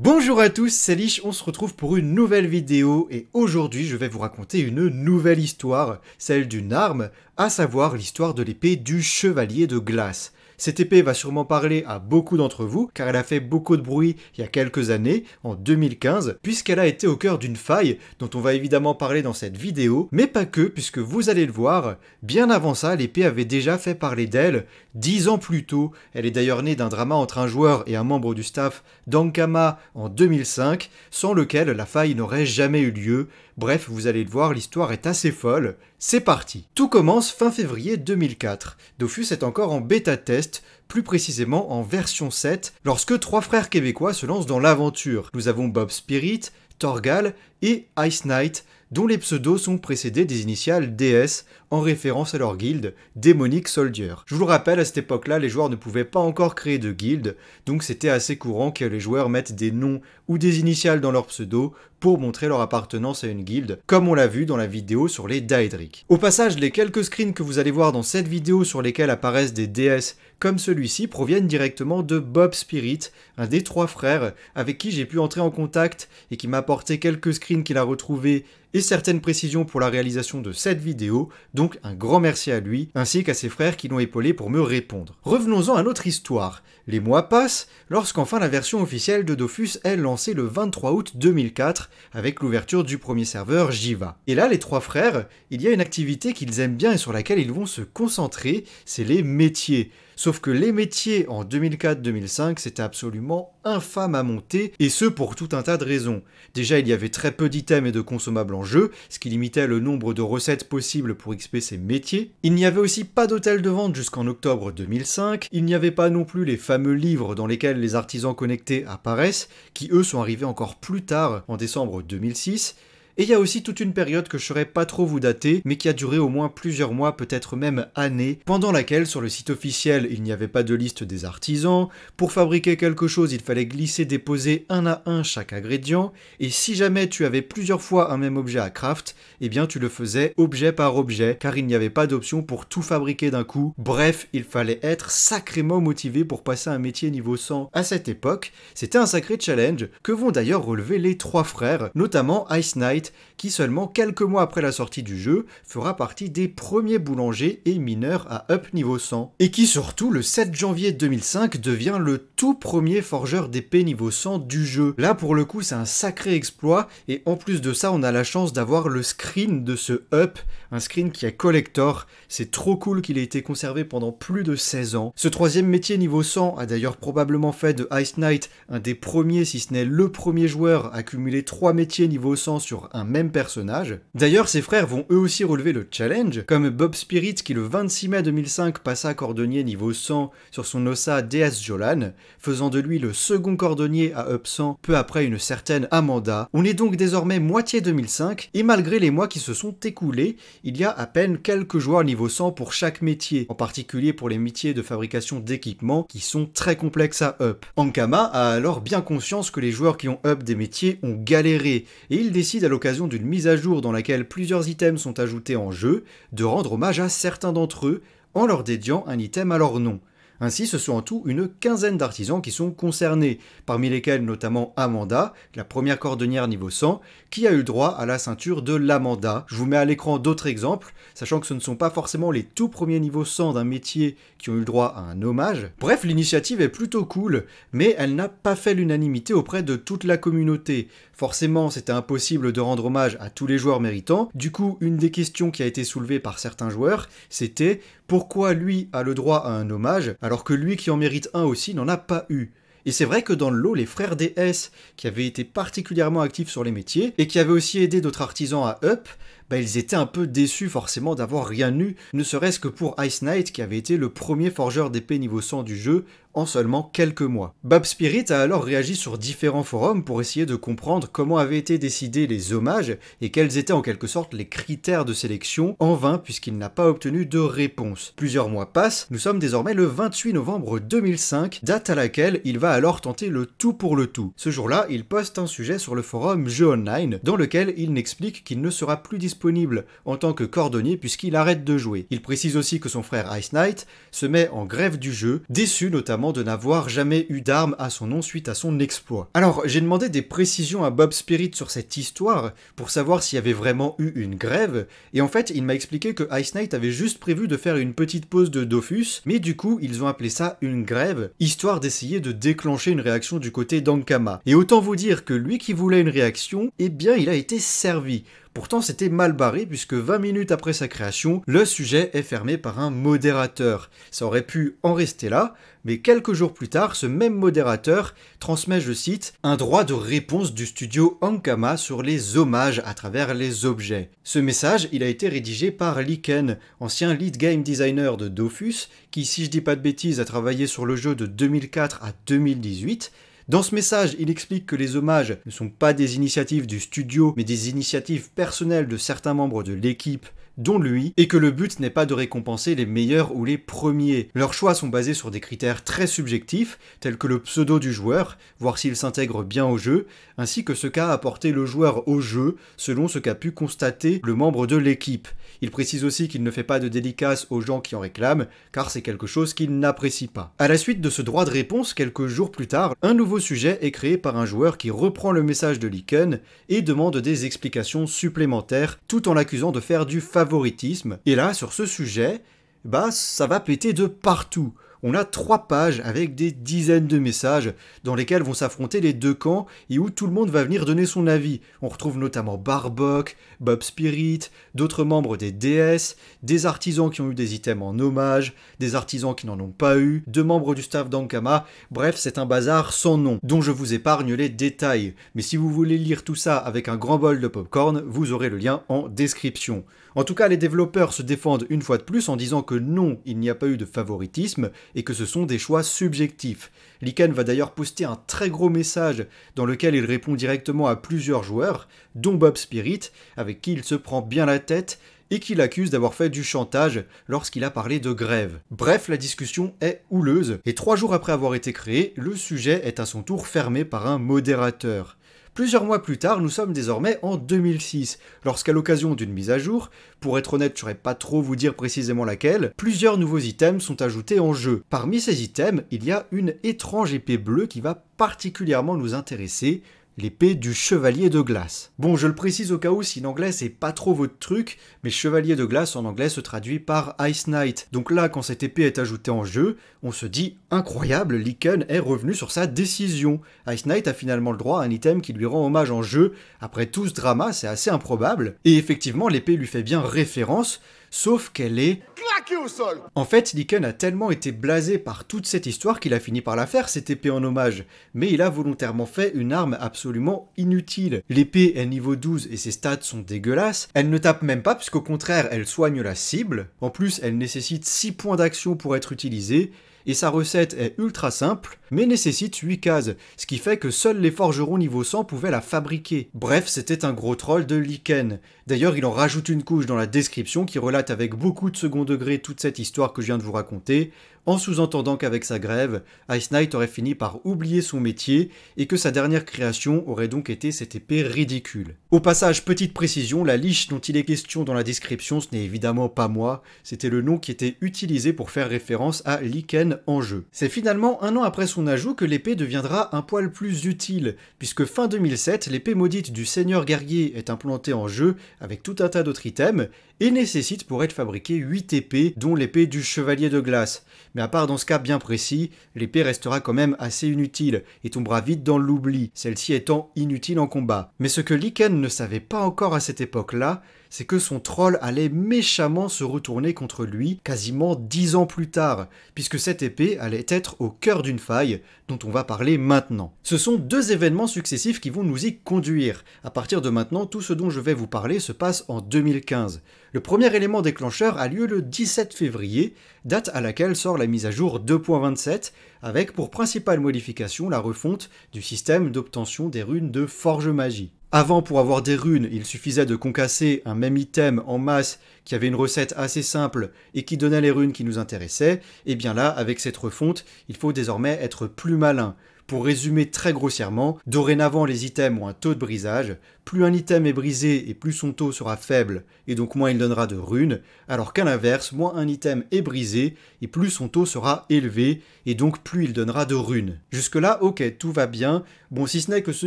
Bonjour à tous, c'est Lich, on se retrouve pour une nouvelle vidéo et aujourd'hui je vais vous raconter une nouvelle histoire, celle d'une arme, à savoir l'histoire de l'épée du chevalier de glace. Cette épée va sûrement parler à beaucoup d'entre vous, car elle a fait beaucoup de bruit il y a quelques années, en 2015, puisqu'elle a été au cœur d'une faille dont on va évidemment parler dans cette vidéo, mais pas que, puisque vous allez le voir, bien avant ça, l'épée avait déjà fait parler d'elle, dix ans plus tôt. Elle est d'ailleurs née d'un drama entre un joueur et un membre du staff d'Ankama en 2005, sans lequel la faille n'aurait jamais eu lieu. Bref, vous allez le voir, l'histoire est assez folle, c'est parti Tout commence fin février 2004. Dofus est encore en bêta-test, plus précisément en version 7, lorsque trois frères québécois se lancent dans l'aventure. Nous avons Bob Spirit, Torgal et Ice Knight, dont les pseudos sont précédés des initiales DS en référence à leur guilde, Démonique Soldier. Je vous le rappelle, à cette époque-là, les joueurs ne pouvaient pas encore créer de guilde, donc c'était assez courant que les joueurs mettent des noms ou des initiales dans leur pseudo pour montrer leur appartenance à une guilde, comme on l'a vu dans la vidéo sur les Daedric. Au passage, les quelques screens que vous allez voir dans cette vidéo sur lesquels apparaissent des DS comme celui-ci proviennent directement de Bob Spirit, un des trois frères avec qui j'ai pu entrer en contact et qui m'a apporté quelques screens qu'il a retrouvés et certaines précisions pour la réalisation de cette vidéo, donc un grand merci à lui, ainsi qu'à ses frères qui l'ont épaulé pour me répondre. Revenons-en à notre histoire. Les mois passent, lorsqu'enfin la version officielle de Dofus est lancée le 23 août 2004, avec l'ouverture du premier serveur Jiva. Et là, les trois frères, il y a une activité qu'ils aiment bien et sur laquelle ils vont se concentrer, c'est les métiers. Sauf que les métiers en 2004-2005, c'était absolument infâme à monter, et ce pour tout un tas de raisons. Déjà, il y avait très peu d'items et de consommables en jeu, ce qui limitait le nombre de recettes possibles pour XP ces métiers. Il n'y avait aussi pas d'hôtel de vente jusqu'en octobre 2005, il n'y avait pas non plus les fameux livres dans lesquels les artisans connectés apparaissent, qui eux sont arrivés encore plus tard, en décembre 2006, et il y a aussi toute une période que je saurais pas trop vous dater, mais qui a duré au moins plusieurs mois, peut-être même années, pendant laquelle sur le site officiel il n'y avait pas de liste des artisans, pour fabriquer quelque chose il fallait glisser déposer un à un chaque ingrédient, et si jamais tu avais plusieurs fois un même objet à craft, eh bien tu le faisais objet par objet, car il n'y avait pas d'option pour tout fabriquer d'un coup, bref, il fallait être sacrément motivé pour passer un métier niveau 100 à cette époque, c'était un sacré challenge que vont d'ailleurs relever les trois frères, notamment Ice Knight, qui seulement quelques mois après la sortie du jeu fera partie des premiers boulangers et mineurs à up niveau 100, et qui surtout le 7 janvier 2005 devient le tout premier forgeur d'épée niveau 100 du jeu. Là pour le coup c'est un sacré exploit, et en plus de ça on a la chance d'avoir le screen de ce up, un screen qui est collector, c'est trop cool qu'il ait été conservé pendant plus de 16 ans. Ce troisième métier niveau 100 a d'ailleurs probablement fait de Ice Knight un des premiers, si ce n'est le premier joueur à cumuler trois métiers niveau 100 sur un un même personnage. D'ailleurs, ses frères vont eux aussi relever le challenge, comme Bob Spirit qui le 26 mai 2005 passa cordonnier niveau 100 sur son Ossa DS Jolan, faisant de lui le second cordonnier à Up 100 peu après une certaine Amanda. On est donc désormais moitié 2005, et malgré les mois qui se sont écoulés, il y a à peine quelques joueurs niveau 100 pour chaque métier, en particulier pour les métiers de fabrication d'équipements qui sont très complexes à Up. Ankama a alors bien conscience que les joueurs qui ont Up des métiers ont galéré, et il décide à d'une mise à jour dans laquelle plusieurs items sont ajoutés en jeu, de rendre hommage à certains d'entre eux en leur dédiant un item à leur nom. Ainsi, ce sont en tout une quinzaine d'artisans qui sont concernés, parmi lesquels notamment Amanda, la première cordonnière niveau 100, qui a eu le droit à la ceinture de l'Amanda. Je vous mets à l'écran d'autres exemples, sachant que ce ne sont pas forcément les tout premiers niveaux 100 d'un métier qui ont eu le droit à un hommage. Bref, l'initiative est plutôt cool, mais elle n'a pas fait l'unanimité auprès de toute la communauté. Forcément, c'était impossible de rendre hommage à tous les joueurs méritants. Du coup, une des questions qui a été soulevée par certains joueurs, c'était pourquoi lui a le droit à un hommage alors que lui qui en mérite un aussi n'en a pas eu et c'est vrai que dans le lot, les frères DS, qui avaient été particulièrement actifs sur les métiers, et qui avaient aussi aidé d'autres artisans à up, bah, ils étaient un peu déçus forcément d'avoir rien eu, ne serait-ce que pour Ice Knight qui avait été le premier forgeur d'épée niveau 100 du jeu seulement quelques mois. Bab Spirit a alors réagi sur différents forums pour essayer de comprendre comment avaient été décidés les hommages et quels étaient en quelque sorte les critères de sélection, en vain puisqu'il n'a pas obtenu de réponse. Plusieurs mois passent, nous sommes désormais le 28 novembre 2005, date à laquelle il va alors tenter le tout pour le tout. Ce jour-là, il poste un sujet sur le forum jeu Online, dans lequel il n'explique qu'il ne sera plus disponible en tant que cordonnier puisqu'il arrête de jouer. Il précise aussi que son frère Ice Knight se met en grève du jeu, déçu notamment de n'avoir jamais eu d'armes à son nom suite à son exploit. Alors, j'ai demandé des précisions à Bob Spirit sur cette histoire pour savoir s'il y avait vraiment eu une grève, et en fait, il m'a expliqué que Ice Knight avait juste prévu de faire une petite pause de Dofus, mais du coup, ils ont appelé ça une grève, histoire d'essayer de déclencher une réaction du côté d'Ankama. Et autant vous dire que lui qui voulait une réaction, eh bien, il a été servi. Pourtant, c'était mal barré puisque 20 minutes après sa création, le sujet est fermé par un modérateur. Ça aurait pu en rester là, mais quelques jours plus tard, ce même modérateur transmet, je cite, un droit de réponse du studio Ankama sur les hommages à travers les objets. Ce message, il a été rédigé par Liken, ancien lead game designer de Dofus, qui, si je dis pas de bêtises, a travaillé sur le jeu de 2004 à 2018, dans ce message, il explique que les hommages ne sont pas des initiatives du studio, mais des initiatives personnelles de certains membres de l'équipe dont lui, et que le but n'est pas de récompenser les meilleurs ou les premiers. Leurs choix sont basés sur des critères très subjectifs, tels que le pseudo du joueur, voir s'il s'intègre bien au jeu, ainsi que ce qu'a apporté le joueur au jeu, selon ce qu'a pu constater le membre de l'équipe. Il précise aussi qu'il ne fait pas de dédicace aux gens qui en réclament, car c'est quelque chose qu'il n'apprécie pas. À la suite de ce droit de réponse, quelques jours plus tard, un nouveau sujet est créé par un joueur qui reprend le message de Liken et demande des explications supplémentaires, tout en l'accusant de faire du favori favoritisme. Et là, sur ce sujet, bah, ça va péter de partout. On a trois pages avec des dizaines de messages dans lesquels vont s'affronter les deux camps et où tout le monde va venir donner son avis. On retrouve notamment Barbock, Bob Spirit, d'autres membres des DS, des artisans qui ont eu des items en hommage, des artisans qui n'en ont pas eu, deux membres du staff d'Ankama. Bref, c'est un bazar sans nom, dont je vous épargne les détails. Mais si vous voulez lire tout ça avec un grand bol de popcorn, vous aurez le lien en description. En tout cas, les développeurs se défendent une fois de plus en disant que non, il n'y a pas eu de favoritisme et que ce sont des choix subjectifs. Likan va d'ailleurs poster un très gros message dans lequel il répond directement à plusieurs joueurs, dont Bob Spirit, avec qui il se prend bien la tête et qui l'accuse d'avoir fait du chantage lorsqu'il a parlé de grève. Bref, la discussion est houleuse, et trois jours après avoir été créé, le sujet est à son tour fermé par un modérateur. Plusieurs mois plus tard, nous sommes désormais en 2006, lorsqu'à l'occasion d'une mise à jour, pour être honnête, je saurais pas trop vous dire précisément laquelle, plusieurs nouveaux items sont ajoutés en jeu. Parmi ces items, il y a une étrange épée bleue qui va particulièrement nous intéresser, l'épée du chevalier de glace. Bon, je le précise au cas où si l'anglais c'est pas trop votre truc, mais chevalier de glace en anglais se traduit par Ice Knight. Donc là, quand cette épée est ajoutée en jeu, on se dit incroyable, Lichen est revenu sur sa décision. Ice Knight a finalement le droit à un item qui lui rend hommage en jeu. Après tout ce drama, c'est assez improbable. Et effectivement, l'épée lui fait bien référence, sauf qu'elle est... Claquée au sol En fait, Liken a tellement été blasé par toute cette histoire qu'il a fini par la faire, cette épée en hommage. Mais il a volontairement fait une arme absolument inutile. L'épée est niveau 12 et ses stats sont dégueulasses, elle ne tape même pas puisqu'au contraire, elle soigne la cible. En plus, elle nécessite 6 points d'action pour être utilisée, et sa recette est ultra simple, mais nécessite 8 cases, ce qui fait que seuls les forgerons niveau 100 pouvaient la fabriquer. Bref, c'était un gros troll de Lichen. D'ailleurs, il en rajoute une couche dans la description qui relate avec beaucoup de second degré toute cette histoire que je viens de vous raconter, en sous-entendant qu'avec sa grève, Ice Knight aurait fini par oublier son métier et que sa dernière création aurait donc été cette épée ridicule. Au passage, petite précision, la liche dont il est question dans la description, ce n'est évidemment pas moi, c'était le nom qui était utilisé pour faire référence à Lichen en jeu. C'est finalement un an après son ajout que l'épée deviendra un poil plus utile, puisque fin 2007, l'épée maudite du seigneur guerrier est implantée en jeu avec tout un tas d'autres items, et nécessite pour être fabriqué 8 épées, dont l'épée du chevalier de glace. Mais à part dans ce cas bien précis, l'épée restera quand même assez inutile, et tombera vite dans l'oubli, celle-ci étant inutile en combat. Mais ce que Lichen ne savait pas encore à cette époque-là, c'est que son troll allait méchamment se retourner contre lui quasiment dix ans plus tard, puisque cette épée allait être au cœur d'une faille dont on va parler maintenant. Ce sont deux événements successifs qui vont nous y conduire. À partir de maintenant, tout ce dont je vais vous parler se passe en 2015. Le premier élément déclencheur a lieu le 17 février, date à laquelle sort la mise à jour 2.27, avec pour principale modification la refonte du système d'obtention des runes de Forge Magie. Avant, pour avoir des runes, il suffisait de concasser un même item en masse qui avait une recette assez simple et qui donnait les runes qui nous intéressaient. Et bien là, avec cette refonte, il faut désormais être plus malin. Pour résumer très grossièrement, dorénavant les items ont un taux de brisage, plus un item est brisé et plus son taux sera faible, et donc moins il donnera de runes, alors qu'à l'inverse, moins un item est brisé et plus son taux sera élevé, et donc plus il donnera de runes. Jusque-là, ok, tout va bien. Bon, si ce n'est que ce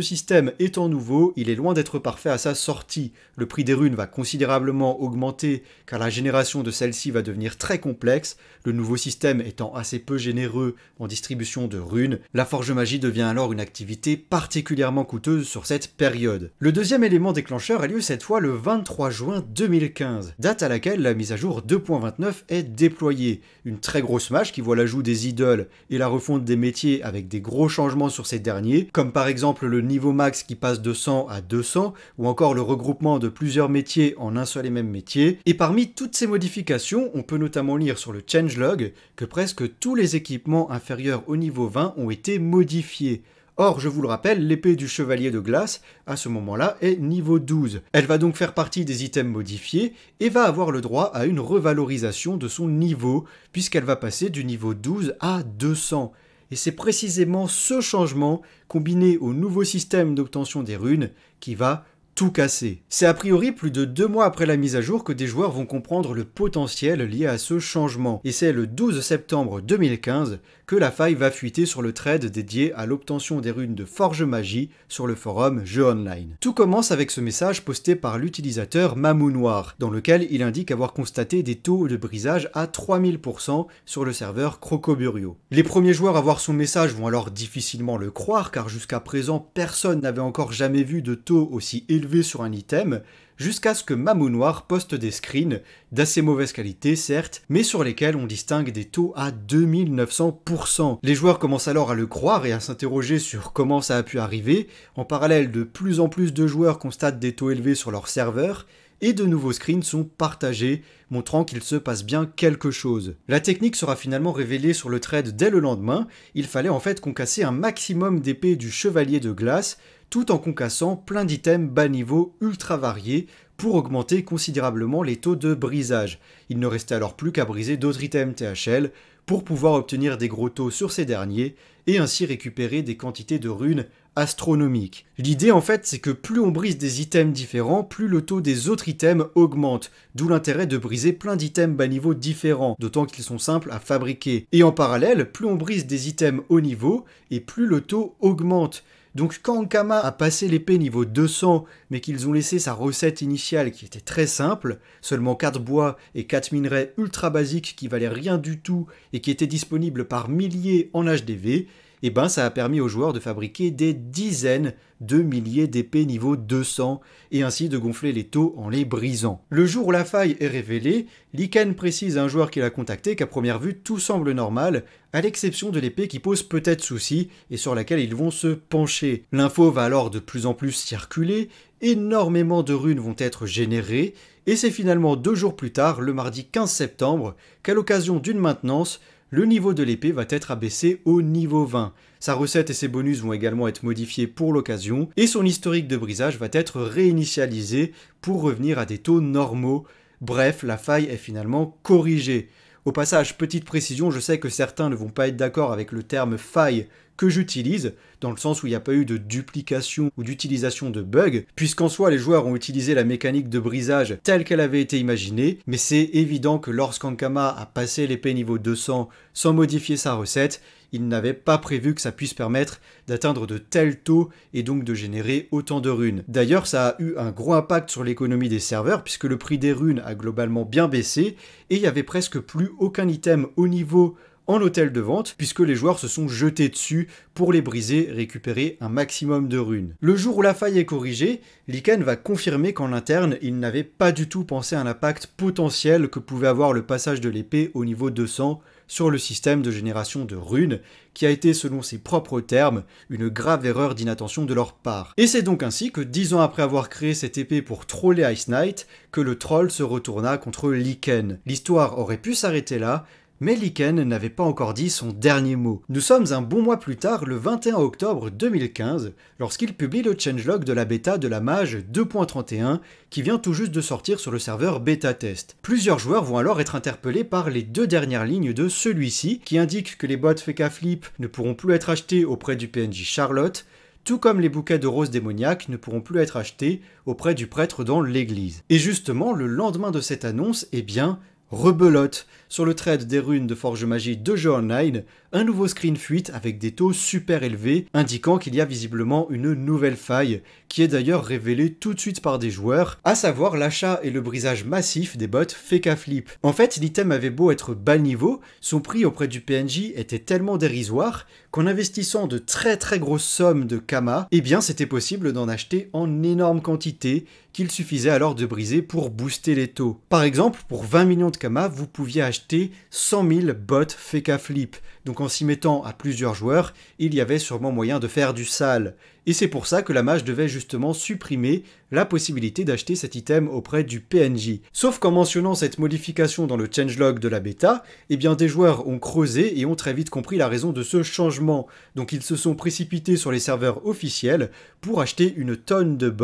système étant nouveau, il est loin d'être parfait à sa sortie. Le prix des runes va considérablement augmenter car la génération de celle ci va devenir très complexe, le nouveau système étant assez peu généreux en distribution de runes, la forge magie devient alors une activité particulièrement coûteuse sur cette période. Le deuxième deuxième élément déclencheur a lieu cette fois le 23 juin 2015, date à laquelle la mise à jour 2.29 est déployée. Une très grosse match qui voit l'ajout des idoles et la refonte des métiers avec des gros changements sur ces derniers, comme par exemple le niveau max qui passe de 100 à 200, ou encore le regroupement de plusieurs métiers en un seul et même métier. Et parmi toutes ces modifications, on peut notamment lire sur le changelog que presque tous les équipements inférieurs au niveau 20 ont été modifiés. Or, je vous le rappelle, l'épée du chevalier de glace, à ce moment-là, est niveau 12. Elle va donc faire partie des items modifiés et va avoir le droit à une revalorisation de son niveau, puisqu'elle va passer du niveau 12 à 200. Et c'est précisément ce changement, combiné au nouveau système d'obtention des runes, qui va tout casser. C'est a priori plus de deux mois après la mise à jour que des joueurs vont comprendre le potentiel lié à ce changement. Et c'est le 12 septembre 2015 que la faille va fuiter sur le trade dédié à l'obtention des runes de Forge Magie sur le forum jeu Online. Tout commence avec ce message posté par l'utilisateur Mamou Noir, dans lequel il indique avoir constaté des taux de brisage à 3000% sur le serveur Crocoburio. Les premiers joueurs à voir son message vont alors difficilement le croire, car jusqu'à présent personne n'avait encore jamais vu de taux aussi élevé sur un item, jusqu'à ce que Mamou Noir poste des screens d'assez mauvaise qualité certes, mais sur lesquels on distingue des taux à 2900%. Les joueurs commencent alors à le croire et à s'interroger sur comment ça a pu arriver. En parallèle, de plus en plus de joueurs constatent des taux élevés sur leur serveur, et de nouveaux screens sont partagés, montrant qu'il se passe bien quelque chose. La technique sera finalement révélée sur le trade dès le lendemain, il fallait en fait concasser un maximum d'épées du chevalier de glace tout en concassant plein d'items bas niveau ultra variés pour augmenter considérablement les taux de brisage. Il ne restait alors plus qu'à briser d'autres items THL pour pouvoir obtenir des gros taux sur ces derniers et ainsi récupérer des quantités de runes astronomiques. L'idée en fait c'est que plus on brise des items différents, plus le taux des autres items augmente, d'où l'intérêt de briser plein d'items bas niveau différents, d'autant qu'ils sont simples à fabriquer. Et en parallèle, plus on brise des items haut niveau, et plus le taux augmente. Donc quand Kama a passé l'épée niveau 200, mais qu'ils ont laissé sa recette initiale qui était très simple, seulement 4 bois et 4 minerais ultra basiques qui valaient rien du tout et qui étaient disponibles par milliers en HDV, et eh ben ça a permis aux joueurs de fabriquer des dizaines de milliers d'épées niveau 200 et ainsi de gonfler les taux en les brisant. Le jour où la faille est révélée, Liken précise à un joueur qui l'a contacté qu'à première vue tout semble normal, à l'exception de l'épée qui pose peut-être souci et sur laquelle ils vont se pencher. L'info va alors de plus en plus circuler, énormément de runes vont être générées, et c'est finalement deux jours plus tard, le mardi 15 septembre, qu'à l'occasion d'une maintenance, le niveau de l'épée va être abaissé au niveau 20. Sa recette et ses bonus vont également être modifiés pour l'occasion, et son historique de brisage va être réinitialisé pour revenir à des taux normaux. Bref, la faille est finalement corrigée. Au passage, petite précision, je sais que certains ne vont pas être d'accord avec le terme faille que j'utilise, dans le sens où il n'y a pas eu de duplication ou d'utilisation de bugs, puisqu'en soi les joueurs ont utilisé la mécanique de brisage telle qu'elle avait été imaginée, mais c'est évident que lorsqu'Ankama a passé l'épée niveau 200 sans modifier sa recette, il n'avait pas prévu que ça puisse permettre d'atteindre de tels taux et donc de générer autant de runes. D'ailleurs, ça a eu un gros impact sur l'économie des serveurs puisque le prix des runes a globalement bien baissé et il n'y avait presque plus aucun item au niveau en hôtel de vente, puisque les joueurs se sont jetés dessus pour les briser, récupérer un maximum de runes. Le jour où la faille est corrigée, Liken va confirmer qu'en interne, il n'avait pas du tout pensé à l'impact potentiel que pouvait avoir le passage de l'épée au niveau 200 sur le système de génération de runes, qui a été, selon ses propres termes, une grave erreur d'inattention de leur part. Et c'est donc ainsi que, dix ans après avoir créé cette épée pour troller Ice Knight, que le troll se retourna contre Liken. L'histoire aurait pu s'arrêter là, mais Liken n'avait pas encore dit son dernier mot. Nous sommes un bon mois plus tard, le 21 octobre 2015, lorsqu'il publie le changelog de la bêta de la mage 2.31 qui vient tout juste de sortir sur le serveur bêta test. Plusieurs joueurs vont alors être interpellés par les deux dernières lignes de celui-ci qui indiquent que les bottes Feca Flip ne pourront plus être achetées auprès du PNJ Charlotte, tout comme les bouquets de roses démoniaques ne pourront plus être achetés auprès du prêtre dans l'église. Et justement, le lendemain de cette annonce, eh bien, rebelote sur le trade des runes de Forge Magie de jeu online, un nouveau screen fuite avec des taux super élevés, indiquant qu'il y a visiblement une nouvelle faille, qui est d'ailleurs révélée tout de suite par des joueurs, à savoir l'achat et le brisage massif des bots Feka Flip. En fait, l'item avait beau être bas niveau, son prix auprès du PNJ était tellement dérisoire qu'en investissant de très très grosses sommes de Kama, eh bien c'était possible d'en acheter en énorme quantité qu'il suffisait alors de briser pour booster les taux. Par exemple, pour 20 millions de Kama, vous pouviez acheter 100 000 bottes Feka Flip. Donc en s'y mettant à plusieurs joueurs, il y avait sûrement moyen de faire du sale et c'est pour ça que la mage devait justement supprimer la possibilité d'acheter cet item auprès du PNJ. Sauf qu'en mentionnant cette modification dans le changelog de la bêta, eh bien des joueurs ont creusé et ont très vite compris la raison de ce changement. Donc ils se sont précipités sur les serveurs officiels pour acheter une tonne de bots,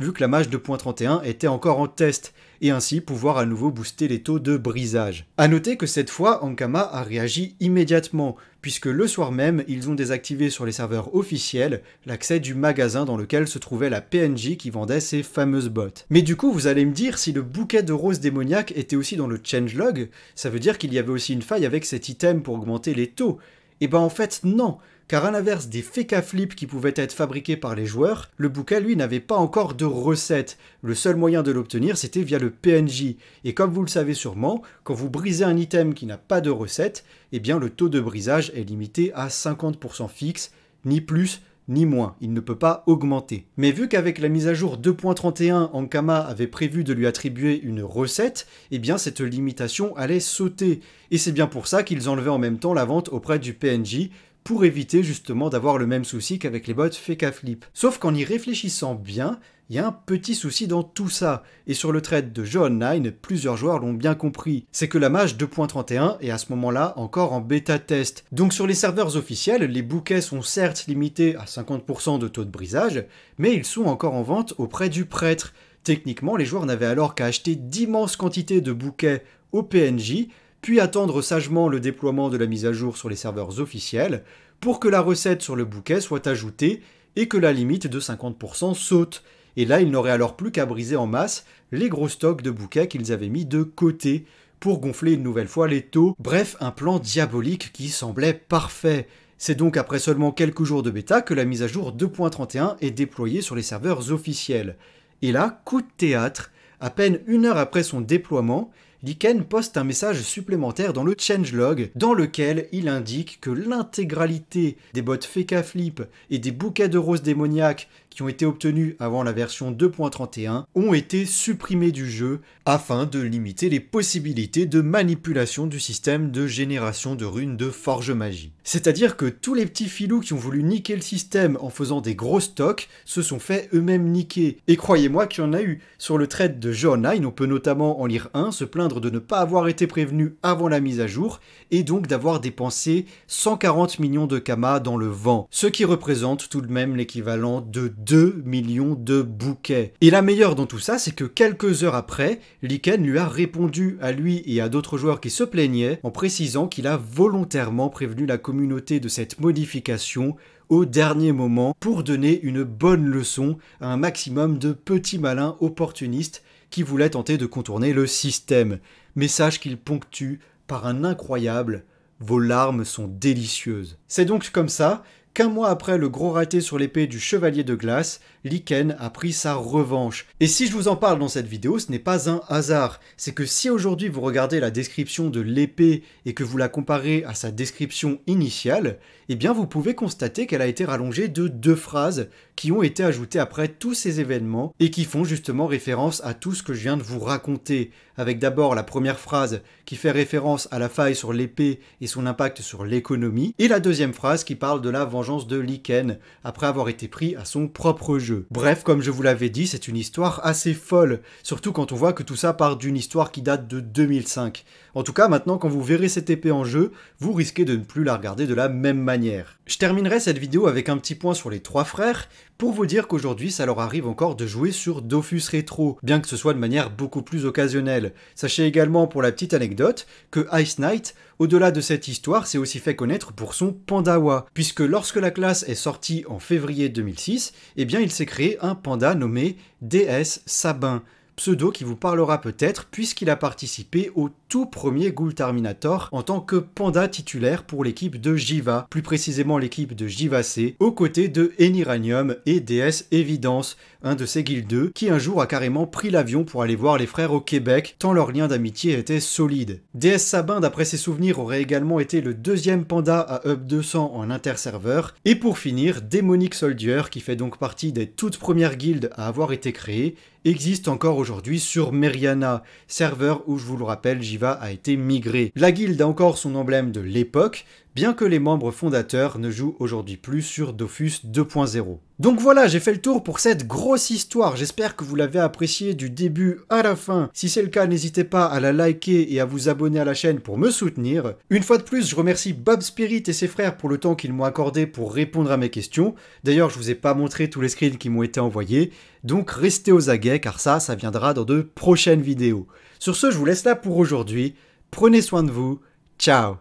vu que la mage 2.31 était encore en test et ainsi pouvoir à nouveau booster les taux de brisage. A noter que cette fois, Ankama a réagi immédiatement, puisque le soir même, ils ont désactivé sur les serveurs officiels l'accès du magasin dans lequel se trouvait la PNJ qui vendait ses fameuses bottes. Mais du coup, vous allez me dire, si le bouquet de roses démoniaques était aussi dans le changelog, ça veut dire qu'il y avait aussi une faille avec cet item pour augmenter les taux. Et eh ben en fait non, car à l'inverse des féca flips qui pouvaient être fabriqués par les joueurs, le bouquin lui n'avait pas encore de recette. Le seul moyen de l'obtenir c'était via le PNJ. Et comme vous le savez sûrement, quand vous brisez un item qui n'a pas de recette, eh bien le taux de brisage est limité à 50% fixe, ni plus ni moins, il ne peut pas augmenter. Mais vu qu'avec la mise à jour 2.31, Ankama avait prévu de lui attribuer une recette, eh bien cette limitation allait sauter. Et c'est bien pour ça qu'ils enlevaient en même temps la vente auprès du PNJ, pour éviter justement d'avoir le même souci qu'avec les bots Flip. Sauf qu'en y réfléchissant bien, il y a un petit souci dans tout ça, et sur le trade de jeu online, plusieurs joueurs l'ont bien compris, c'est que la mage 2.31 est à ce moment-là encore en bêta test. Donc sur les serveurs officiels, les bouquets sont certes limités à 50% de taux de brisage, mais ils sont encore en vente auprès du prêtre. Techniquement, les joueurs n'avaient alors qu'à acheter d'immenses quantités de bouquets au PNJ puis attendre sagement le déploiement de la mise à jour sur les serveurs officiels pour que la recette sur le bouquet soit ajoutée et que la limite de 50% saute. Et là, ils n'auraient alors plus qu'à briser en masse les gros stocks de bouquets qu'ils avaient mis de côté pour gonfler une nouvelle fois les taux. Bref, un plan diabolique qui semblait parfait. C'est donc après seulement quelques jours de bêta que la mise à jour 2.31 est déployée sur les serveurs officiels. Et là, coup de théâtre, à peine une heure après son déploiement, Liken poste un message supplémentaire dans le changelog dans lequel il indique que l'intégralité des bottes Feka Flip et des bouquets de roses démoniaques qui ont été obtenus avant la version 2.31 ont été supprimés du jeu afin de limiter les possibilités de manipulation du système de génération de runes de forge magie. C'est-à-dire que tous les petits filous qui ont voulu niquer le système en faisant des gros stocks se sont fait eux-mêmes niquer. Et croyez-moi qu'il y en a eu. Sur le trade de jeu online, on peut notamment en lire un se plaindre de ne pas avoir été prévenu avant la mise à jour et donc d'avoir dépensé 140 millions de kamas dans le vent, ce qui représente tout de même l'équivalent de 2 millions de bouquets. Et la meilleure dans tout ça, c'est que quelques heures après, Liken lui a répondu à lui et à d'autres joueurs qui se plaignaient en précisant qu'il a volontairement prévenu la communauté de cette modification au dernier moment pour donner une bonne leçon à un maximum de petits malins opportunistes qui voulaient tenter de contourner le système. Message qu'il ponctue par un incroyable vos larmes sont délicieuses. C'est donc comme ça qu'un mois après le gros raté sur l'épée du Chevalier de Glace, Liken a pris sa revanche. Et si je vous en parle dans cette vidéo, ce n'est pas un hasard. C'est que si aujourd'hui vous regardez la description de l'épée et que vous la comparez à sa description initiale, eh bien vous pouvez constater qu'elle a été rallongée de deux phrases, qui ont été ajoutés après tous ces événements et qui font justement référence à tout ce que je viens de vous raconter, avec d'abord la première phrase qui fait référence à la faille sur l'épée et son impact sur l'économie, et la deuxième phrase qui parle de la vengeance de Liken, après avoir été pris à son propre jeu. Bref, comme je vous l'avais dit, c'est une histoire assez folle, surtout quand on voit que tout ça part d'une histoire qui date de 2005. En tout cas, maintenant, quand vous verrez cette épée en jeu, vous risquez de ne plus la regarder de la même manière. Je terminerai cette vidéo avec un petit point sur les trois frères, pour vous dire qu'aujourd'hui ça leur arrive encore de jouer sur Dofus Retro, bien que ce soit de manière beaucoup plus occasionnelle. Sachez également pour la petite anecdote que Ice Knight, au-delà de cette histoire, s'est aussi fait connaître pour son Pandawa, puisque lorsque la classe est sortie en février 2006, eh bien il s'est créé un panda nommé DS Sabin pseudo qui vous parlera peut-être puisqu'il a participé au tout premier Ghoul Terminator en tant que panda titulaire pour l'équipe de Jiva, plus précisément l'équipe de Jiva C, aux côtés de Eniranium et DS Evidence, un de ses guildeux, qui un jour a carrément pris l'avion pour aller voir les frères au Québec, tant leur lien d'amitié était solide. DS Sabin, d'après ses souvenirs, aurait également été le deuxième panda à Up 200 en interserveur, et pour finir, Demonic Soldier, qui fait donc partie des toutes premières guildes à avoir été créées, existe encore aujourd'hui sur Meriana, serveur où je vous le rappelle Jiva a été migré. La guilde a encore son emblème de l'époque, bien que les membres fondateurs ne jouent aujourd'hui plus sur Dofus 2.0. Donc voilà, j'ai fait le tour pour cette grosse histoire. J'espère que vous l'avez appréciée du début à la fin. Si c'est le cas, n'hésitez pas à la liker et à vous abonner à la chaîne pour me soutenir. Une fois de plus, je remercie Bob Spirit et ses frères pour le temps qu'ils m'ont accordé pour répondre à mes questions. D'ailleurs, je vous ai pas montré tous les screens qui m'ont été envoyés. Donc restez aux aguets car ça, ça viendra dans de prochaines vidéos. Sur ce, je vous laisse là pour aujourd'hui. Prenez soin de vous. Ciao